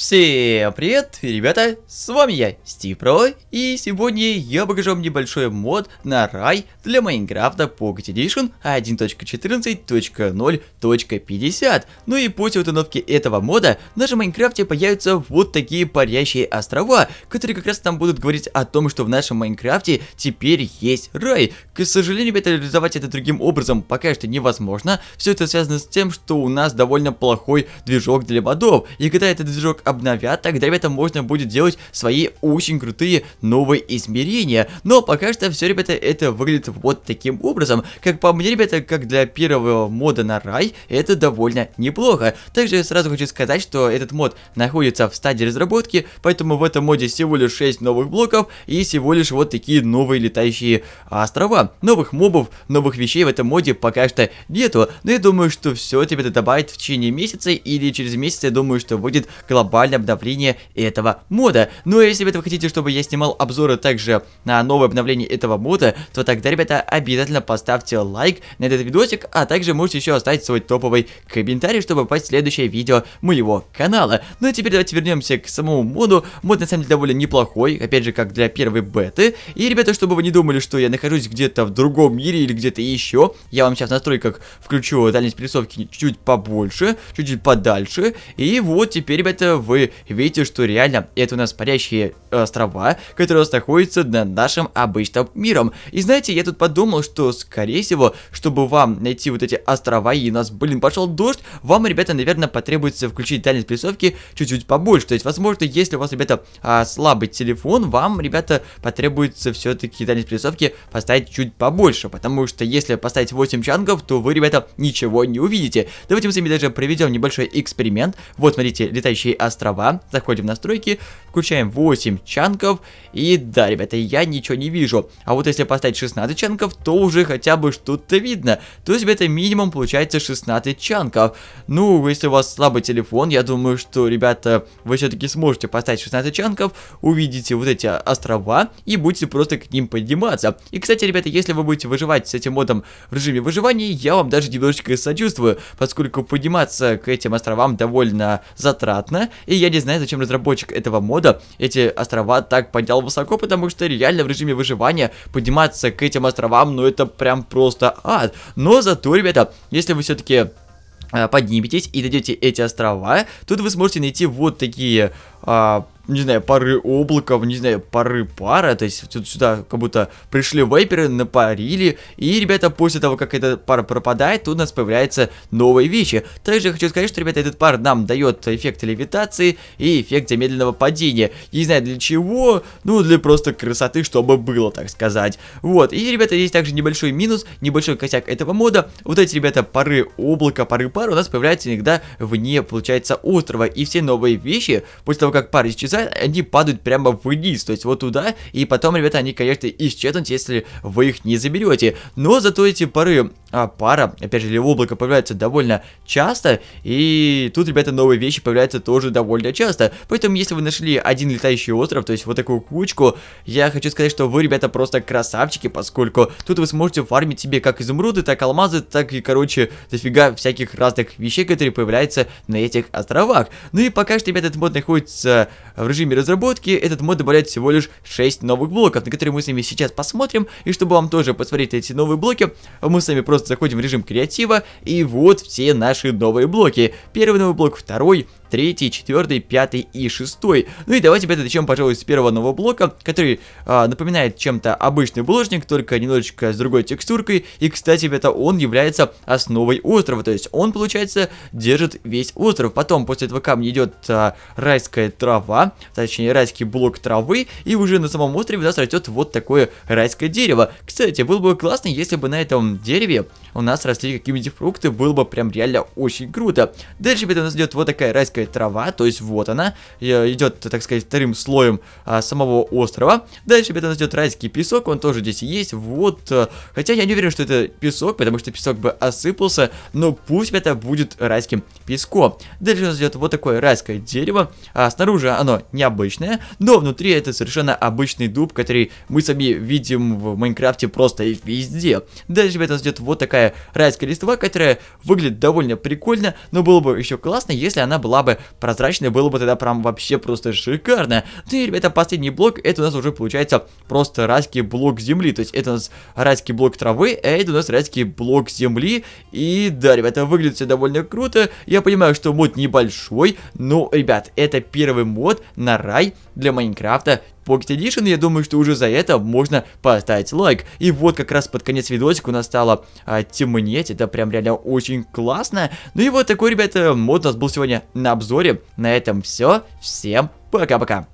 Всем привет, ребята, с вами я, Стив Про, и сегодня я покажу вам небольшой мод на рай для Майнкрафта Pocket Edition 1.14.0.50. Ну и после установки этого мода в нашем Майнкрафте появятся вот такие парящие острова, которые как раз там будут говорить о том, что в нашем Майнкрафте теперь есть рай. К сожалению, ребята, реализовать это другим образом пока что невозможно. Все это связано с тем, что у нас довольно плохой движок для модов, и когда этот движок обновят, тогда, ребята, можно будет делать свои очень крутые новые измерения. Но пока что все, ребята, это выглядит вот таким образом. Как по мне, ребята, как для первого мода на рай, это довольно неплохо. Также сразу хочу сказать, что этот мод находится в стадии разработки, поэтому в этом моде всего лишь 6 новых блоков и всего лишь вот такие новые летающие а, острова. Новых мобов, новых вещей в этом моде пока что нету, но я думаю, что все тебе это добавит в течение месяца или через месяц, я думаю, что будет глобально буквально обновление этого мода. Но ну если, ребята, вы хотите, чтобы я снимал обзоры также на новое обновление этого мода, то тогда, ребята, обязательно поставьте лайк на этот видосик, а также можете еще оставить свой топовый комментарий, чтобы попасть в следующее видео моего канала. Ну а теперь давайте вернемся к самому моду. Мод на самом деле довольно неплохой, опять же, как для первой беты. И, ребята, чтобы вы не думали, что я нахожусь где-то в другом мире или где-то еще, я вам сейчас в настройках включу дальность пересовки чуть-чуть побольше, чуть-чуть подальше. И вот теперь, ребята, вы видите, что реально это у нас парящие э, острова, которые у нас находятся над нашим обычным миром. И знаете, я тут подумал, что скорее всего, чтобы вам найти вот эти острова, и у нас, блин, пошел дождь, вам, ребята, наверное, потребуется включить дальность присовки чуть-чуть побольше. То есть, возможно, если у вас, ребята, а, слабый телефон, вам, ребята, потребуется все-таки дальность присовки поставить чуть побольше, потому что если поставить 8 чангов, то вы, ребята, ничего не увидите. Давайте мы с вами даже проведем небольшой эксперимент. Вот, смотрите, летающие острова острова, заходим в настройки, включаем 8 чанков, и да, ребята, я ничего не вижу. А вот если поставить 16 чанков, то уже хотя бы что-то видно. То есть, ребята, минимум получается 16 чанков. Ну, если у вас слабый телефон, я думаю, что, ребята, вы все-таки сможете поставить 16 чанков, увидите вот эти острова и будете просто к ним подниматься. И, кстати, ребята, если вы будете выживать с этим модом в режиме выживания, я вам даже немножечко сочувствую, поскольку подниматься к этим островам довольно затратно, и я не знаю, зачем разработчик этого мода эти острова так поднял высоко, потому что реально в режиме выживания подниматься к этим островам, ну это прям просто ад. Но зато, ребята, если вы все-таки э, подниметесь и найдете эти острова, тут вы сможете найти вот такие а, не знаю, пары облаков, не знаю, пары пара, то есть тут сюда как будто пришли вейперы, напарили, и, ребята, после того, как эта пара пропадает, тут у нас появляются новые вещи. Также хочу сказать, что, ребята, этот пар нам дает эффект левитации и эффект замедленного падения. не знаю для чего, ну, для просто красоты, чтобы было, так сказать. Вот, и, ребята, есть также небольшой минус, небольшой косяк этого мода. Вот эти, ребята, пары облака, пары пара у нас появляются иногда вне, получается, острова, и все новые вещи, после того, как пары исчезают, юза, они падают прямо вниз, то есть вот туда, и потом, ребята, они, конечно, исчезнут, если вы их не заберете. Но зато эти пары а, пара, опять же, для облака появляется довольно часто, и тут, ребята, новые вещи появляются тоже довольно часто. Поэтому, если вы нашли один летающий остров, то есть вот такую кучку, я хочу сказать, что вы, ребята, просто красавчики, поскольку тут вы сможете фармить себе как изумруды, так алмазы, так и, короче, дофига всяких разных вещей, которые появляются на этих островах. Ну и пока что, ребята, этот мод находится в режиме разработки, этот мод добавляет всего лишь 6 новых блоков, на которые мы с вами сейчас посмотрим, и чтобы вам тоже посмотреть эти новые блоки, мы с вами просто просто заходим в режим креатива, и вот все наши новые блоки. Первый новый блок, второй, третий, четвертый, пятый и шестой. Ну и давайте опять начнем, пожалуй, с первого нового блока, который а, напоминает чем-то обычный булочник, только немножечко с другой текстуркой. И, кстати, это он является основой острова, то есть он, получается, держит весь остров. Потом после этого камня идет а, райская трава, точнее райский блок травы, и уже на самом острове у нас растет вот такое райское дерево. Кстати, было бы классно, если бы на этом дереве у нас росли какие-нибудь фрукты, было бы прям реально очень круто. Дальше, ребята, у нас идет вот такая райская трава, то есть вот она, э, идет, так сказать, вторым слоем а, самого острова. Дальше, ребята, у нас идет райский песок, он тоже здесь есть, вот. Э, хотя я не уверен, что это песок, потому что песок бы осыпался, но пусть это будет райским песком. Дальше у нас идет вот такое райское дерево, а, снаружи оно необычное, но внутри это совершенно обычный дуб, который мы сами видим в Майнкрафте просто везде. Дальше, ребята, у нас идет вот такая райская листва, которая выглядит довольно прикольно, но было бы еще классно, если она была бы прозрачной, было бы тогда прям вообще просто шикарно. Ну и, ребята, последний блок, это у нас уже получается просто райский блок земли, то есть это у нас райский блок травы, а это у нас райский блок земли, и да, ребята, выглядит все довольно круто, я понимаю, что мод небольшой, но, ребят, это первый мод на рай для Майнкрафта Pocket Edition, я думаю, что уже за это можно поставить лайк. И вот как раз под конец видосика у нас стало а, темнеть, это прям реально очень классно. Ну и вот такой, ребята, мод у нас был сегодня на обзоре. На этом все, всем пока-пока.